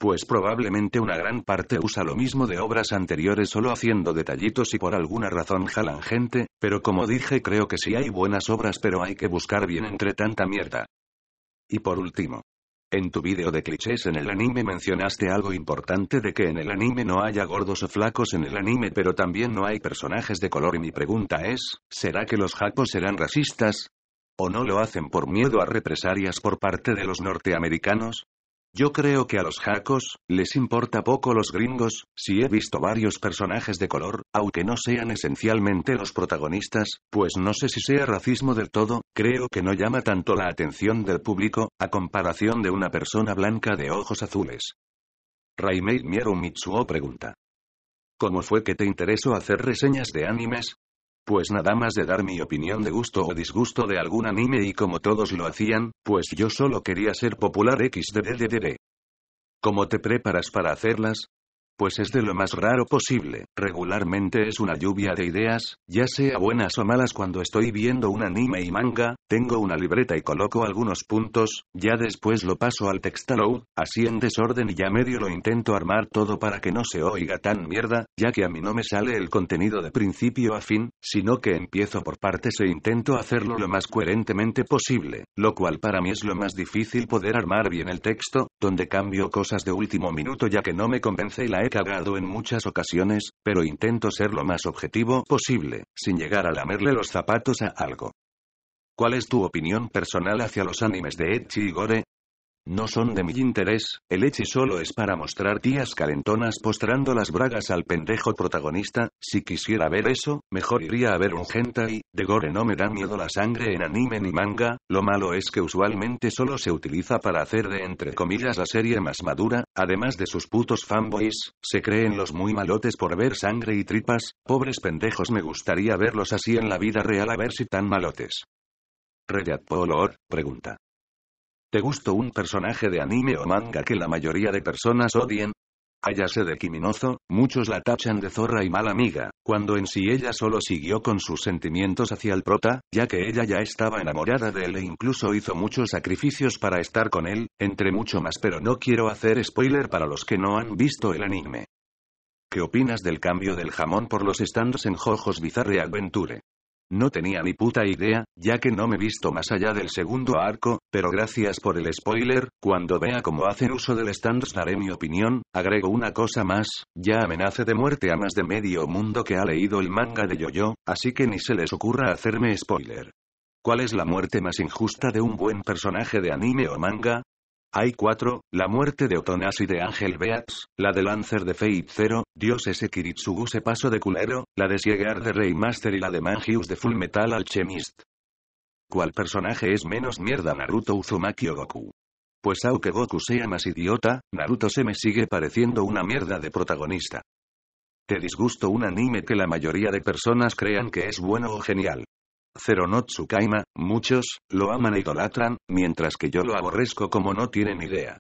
Pues probablemente una gran parte usa lo mismo de obras anteriores solo haciendo detallitos y por alguna razón jalan gente, pero como dije creo que sí hay buenas obras pero hay que buscar bien entre tanta mierda. Y por último, en tu vídeo de clichés en el anime mencionaste algo importante de que en el anime no haya gordos o flacos en el anime pero también no hay personajes de color y mi pregunta es, ¿será que los japos serán racistas? ¿O no lo hacen por miedo a represalias por parte de los norteamericanos? Yo creo que a los jacos, les importa poco los gringos, si he visto varios personajes de color, aunque no sean esencialmente los protagonistas, pues no sé si sea racismo del todo, creo que no llama tanto la atención del público, a comparación de una persona blanca de ojos azules. Raimei Mieru pregunta. ¿Cómo fue que te interesó hacer reseñas de animes? Pues nada más de dar mi opinión de gusto o disgusto de algún anime y como todos lo hacían, pues yo solo quería ser popular xdddd. ¿Cómo te preparas para hacerlas? pues es de lo más raro posible. Regularmente es una lluvia de ideas, ya sea buenas o malas cuando estoy viendo un anime y manga, tengo una libreta y coloco algunos puntos, ya después lo paso al textalow así en desorden y ya medio lo intento armar todo para que no se oiga tan mierda, ya que a mí no me sale el contenido de principio a fin, sino que empiezo por partes e intento hacerlo lo más coherentemente posible, lo cual para mí es lo más difícil poder armar bien el texto, donde cambio cosas de último minuto ya que no me convence y la he cagado en muchas ocasiones, pero intento ser lo más objetivo posible, sin llegar a lamerle los zapatos a algo. ¿Cuál es tu opinión personal hacia los animes de Echi y Gore? No son de mi interés, el hecho solo es para mostrar tías calentonas postrando las bragas al pendejo protagonista, si quisiera ver eso, mejor iría a ver un hentai, de gore no me da miedo la sangre en anime ni manga, lo malo es que usualmente solo se utiliza para hacer de entre comillas la serie más madura, además de sus putos fanboys, se creen los muy malotes por ver sangre y tripas, pobres pendejos me gustaría verlos así en la vida real a ver si tan malotes. Reddit Polor, pregunta. ¿Te gustó un personaje de anime o manga que la mayoría de personas odien? se de Kiminozo, muchos la tachan de zorra y mala amiga, cuando en sí ella solo siguió con sus sentimientos hacia el prota, ya que ella ya estaba enamorada de él e incluso hizo muchos sacrificios para estar con él, entre mucho más pero no quiero hacer spoiler para los que no han visto el anime. ¿Qué opinas del cambio del jamón por los stands en Jojos Bizarre Adventure? No tenía ni puta idea, ya que no me he visto más allá del segundo arco, pero gracias por el spoiler, cuando vea cómo hacen uso del stand daré mi opinión, agrego una cosa más, ya amenace de muerte a más de medio mundo que ha leído el manga de Yoyo, así que ni se les ocurra hacerme spoiler. ¿Cuál es la muerte más injusta de un buen personaje de anime o manga? Hay cuatro, la muerte de Otonashi de Ángel Beats, la de Lancer de Fate Zero, Dios ese Kiritsugu se paso de culero, la de Siegar de Master y la de Mangius de Full Metal Alchemist. ¿Cuál personaje es menos mierda Naruto Uzumaki o Goku? Pues aunque Goku sea más idiota, Naruto se me sigue pareciendo una mierda de protagonista. Te disgusto un anime que la mayoría de personas crean que es bueno o genial. Cero no muchos, lo aman e idolatran, mientras que yo lo aborrezco como no tienen idea.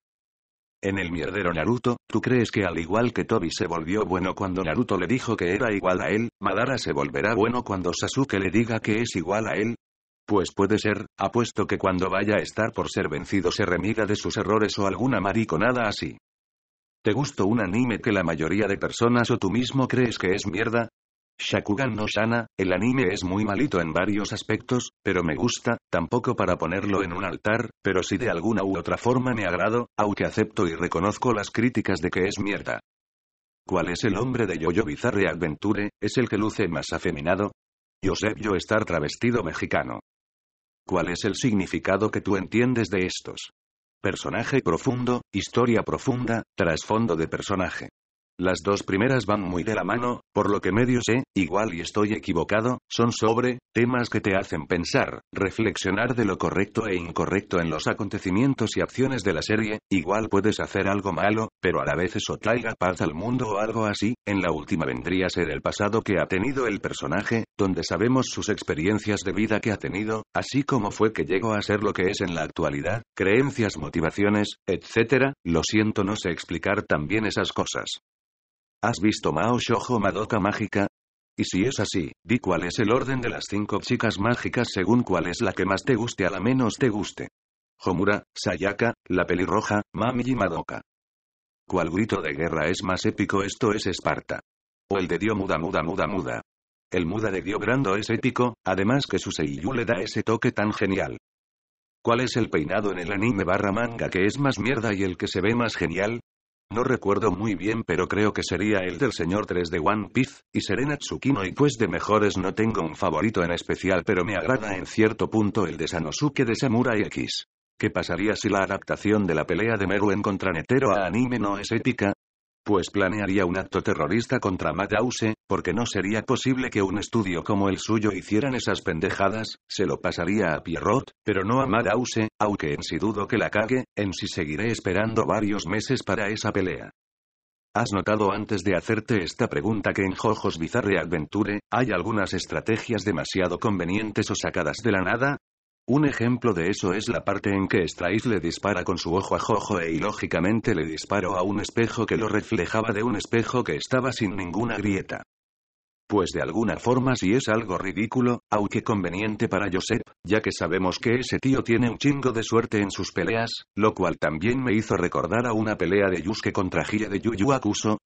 En el mierdero Naruto, ¿tú crees que al igual que Tobi se volvió bueno cuando Naruto le dijo que era igual a él, Madara se volverá bueno cuando Sasuke le diga que es igual a él? Pues puede ser, apuesto que cuando vaya a estar por ser vencido se remiga de sus errores o alguna mariconada así. ¿Te gustó un anime que la mayoría de personas o tú mismo crees que es mierda? Shakugan no Shana, el anime es muy malito en varios aspectos, pero me gusta, tampoco para ponerlo en un altar, pero si de alguna u otra forma me agrado, aunque acepto y reconozco las críticas de que es mierda. ¿Cuál es el hombre de Yoyo Bizarre Adventure? ¿Es el que luce más afeminado? Yo sé Yo estar travestido mexicano. ¿Cuál es el significado que tú entiendes de estos? Personaje profundo, historia profunda, trasfondo de personaje. Las dos primeras van muy de la mano, por lo que medio sé, igual y estoy equivocado, son sobre, temas que te hacen pensar, reflexionar de lo correcto e incorrecto en los acontecimientos y acciones de la serie, igual puedes hacer algo malo, pero a la vez eso traiga paz al mundo o algo así, en la última vendría a ser el pasado que ha tenido el personaje, donde sabemos sus experiencias de vida que ha tenido, así como fue que llegó a ser lo que es en la actualidad, creencias, motivaciones, etc., lo siento no sé explicar también esas cosas. ¿Has visto Mao Shoujo Madoka Mágica? Y si es así, di cuál es el orden de las cinco chicas mágicas según cuál es la que más te guste a la menos te guste. Homura, Sayaka, la pelirroja, Mami y Madoka. ¿Cuál grito de guerra es más épico? Esto es Esparta. O el de Dio muda muda muda muda. El muda de Dio Brando es épico, además que su seiyuu le da ese toque tan genial. ¿Cuál es el peinado en el anime barra manga que es más mierda y el que se ve más genial? No recuerdo muy bien, pero creo que sería el del señor 3 de One Piece, y Serena Tsukino. Y pues de mejores no tengo un favorito en especial, pero me agrada en cierto punto el de Sanosuke de Samurai X. ¿Qué pasaría si la adaptación de la pelea de en contra Netero a anime no es épica? Pues planearía un acto terrorista contra Madhouse, porque no sería posible que un estudio como el suyo hicieran esas pendejadas, se lo pasaría a Pierrot, pero no a Madhouse, aunque en sí dudo que la cague, en sí seguiré esperando varios meses para esa pelea. ¿Has notado antes de hacerte esta pregunta que en Jojos Bizarre Adventure, hay algunas estrategias demasiado convenientes o sacadas de la nada? Un ejemplo de eso es la parte en que Straith le dispara con su ojo a Jojo e ilógicamente le disparó a un espejo que lo reflejaba de un espejo que estaba sin ninguna grieta. Pues de alguna forma sí es algo ridículo, aunque conveniente para Joseph, ya que sabemos que ese tío tiene un chingo de suerte en sus peleas, lo cual también me hizo recordar a una pelea de Yusuke contra Hiya de Yuyu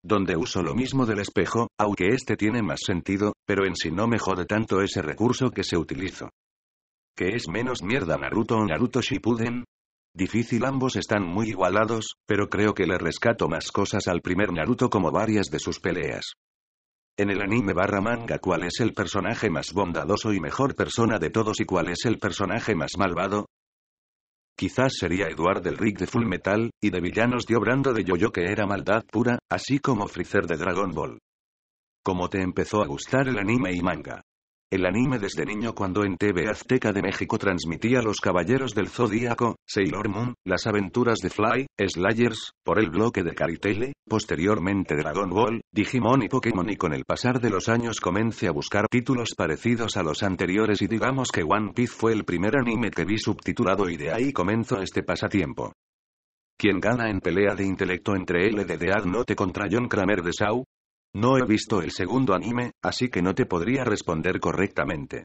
donde uso lo mismo del espejo, aunque este tiene más sentido, pero en sí no me jode tanto ese recurso que se utilizó. ¿Qué es menos mierda Naruto o Naruto Shippuden? Difícil ambos están muy igualados, pero creo que le rescato más cosas al primer Naruto como varias de sus peleas. En el anime barra manga cuál es el personaje más bondadoso y mejor persona de todos y cuál es el personaje más malvado? Quizás sería Eduard del Rick de Full Metal, y de villanos Dio Brando de Yoyo que era maldad pura, así como Freezer de Dragon Ball. ¿Cómo te empezó a gustar el anime y manga? El anime desde niño cuando en TV Azteca de México transmitía Los Caballeros del Zodíaco, Sailor Moon, Las Aventuras de Fly, Slayers, por el bloque de Caritele, posteriormente Dragon Ball, Digimon y Pokémon y con el pasar de los años comencé a buscar títulos parecidos a los anteriores y digamos que One Piece fue el primer anime que vi subtitulado y de ahí comenzó este pasatiempo. ¿Quién gana en pelea de intelecto entre LDD Ad Note contra John Kramer de Shaw? No he visto el segundo anime, así que no te podría responder correctamente.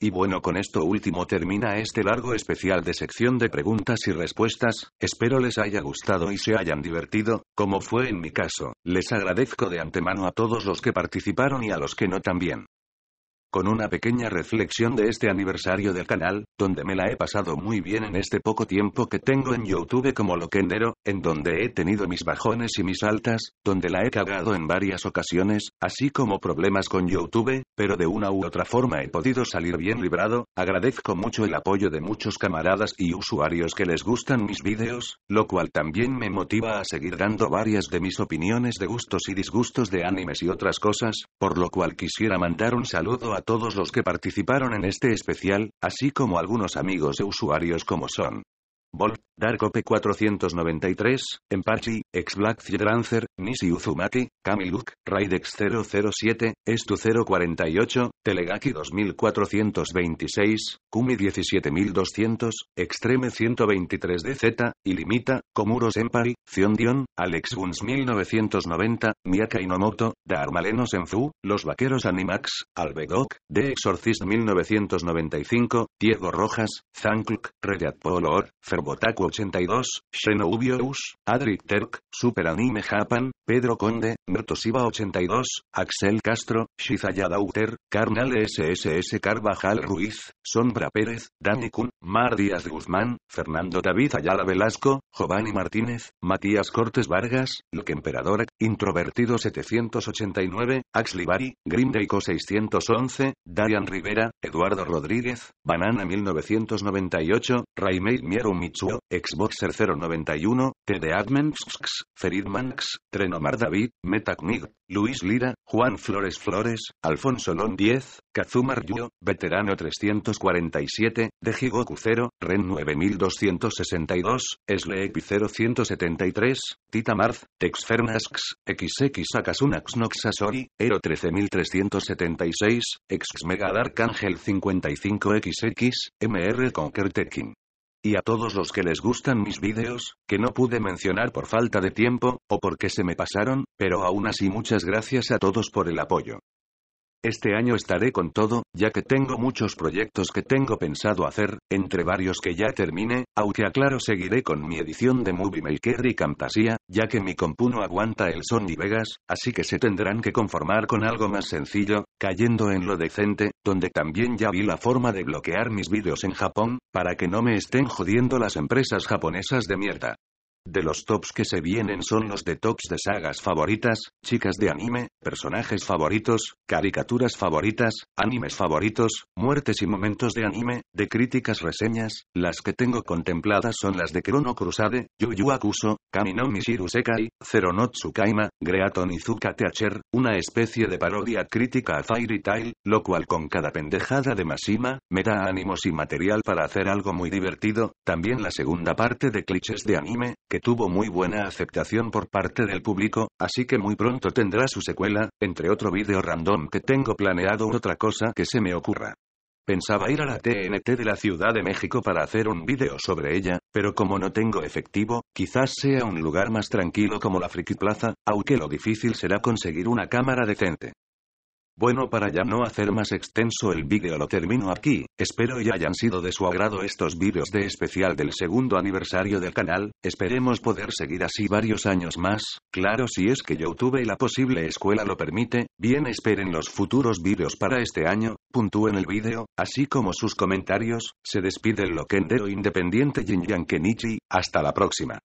Y bueno, con esto último termina este largo especial de sección de preguntas y respuestas, espero les haya gustado y se hayan divertido, como fue en mi caso, les agradezco de antemano a todos los que participaron y a los que no también con una pequeña reflexión de este aniversario del canal, donde me la he pasado muy bien en este poco tiempo que tengo en YouTube como loquendero, en donde he tenido mis bajones y mis altas, donde la he cagado en varias ocasiones, así como problemas con YouTube, pero de una u otra forma he podido salir bien librado, agradezco mucho el apoyo de muchos camaradas y usuarios que les gustan mis vídeos, lo cual también me motiva a seguir dando varias de mis opiniones de gustos y disgustos de animes y otras cosas, por lo cual quisiera mandar un saludo a todos los que participaron en este especial, así como algunos amigos e usuarios como son Volk, Dark OP 493, Empachi, ex Black Lancer, Nisi Uzumaki, Kamiluk, Raidex 007, Estu 048, Telegaki 2426, Kumi 17200, Extreme 123DZ, Ilimita, Komuro Senpai, Dion, Alex Guns 1990, Miyaka Inomoto, Darmalenos Enzu Los Vaqueros Animax, Albedoc, The Exorcist 1995, Diego Rojas, Zankluk, Redat Polor, Fer 82, Shenobubious, Adric Terk, Super Anime Japan, Pedro Conde, mertosiba 82, Axel Castro, Shizaya Dauter, Carnal SSS Carvajal Ruiz, Sombra Pérez, Dani Kun, Mar Díaz Guzmán, Fernando David Ayala Velasco, Giovanni Martínez, Matías Cortés Vargas, Luke Emperador, Introvertido 789, Axlibari, grimdeico 611, Darian Rivera, Eduardo Rodríguez, Banana 1998, Raimel Mierumit, Xboxer 091, TD Feridmanx, Feridmanx, Trenomar David, Metacnig, Luis Lira, Juan Flores Flores, Alfonso Lon 10, Kazumar Yuo, Veterano 347, Dejigoku 0, Ren 9262, Sleepy 0173, Tita Marth, Texfernasx, XX Akasunax Noxasori, Ero 13376, Ex Mega Dark 55XX, MR Conquer y a todos los que les gustan mis vídeos, que no pude mencionar por falta de tiempo, o porque se me pasaron, pero aún así muchas gracias a todos por el apoyo. Este año estaré con todo, ya que tengo muchos proyectos que tengo pensado hacer, entre varios que ya termine, aunque aclaro seguiré con mi edición de Movie Maker y Camtasia, ya que mi compu no aguanta el Sony Vegas, así que se tendrán que conformar con algo más sencillo, cayendo en lo decente, donde también ya vi la forma de bloquear mis vídeos en Japón, para que no me estén jodiendo las empresas japonesas de mierda. De los tops que se vienen son los de tops de sagas favoritas, chicas de anime, personajes favoritos, caricaturas favoritas, animes favoritos, muertes y momentos de anime, de críticas reseñas, las que tengo contempladas son las de Chrono Crusade, Yu Yu Akuso, Kamino Mishiru Sekai, Zero no Tsukaima, Greaton Izuka Teacher, una especie de parodia crítica a Fairy Tail, lo cual con cada pendejada de Mashima, me da ánimos y material para hacer algo muy divertido, también la segunda parte de clichés de anime, que tuvo muy buena aceptación por parte del público, así que muy pronto tendrá su secuela, entre otro vídeo random que tengo planeado otra cosa que se me ocurra. Pensaba ir a la TNT de la Ciudad de México para hacer un vídeo sobre ella, pero como no tengo efectivo, quizás sea un lugar más tranquilo como la Friki Plaza, aunque lo difícil será conseguir una cámara decente. Bueno, para ya no hacer más extenso el vídeo lo termino aquí, espero y hayan sido de su agrado estos vídeos de especial del segundo aniversario del canal, esperemos poder seguir así varios años más, claro si es que YouTube y la posible escuela lo permite, bien esperen los futuros vídeos para este año, puntúen el vídeo, así como sus comentarios, se despide el loquendero independiente Jinjiang Kenichi, hasta la próxima.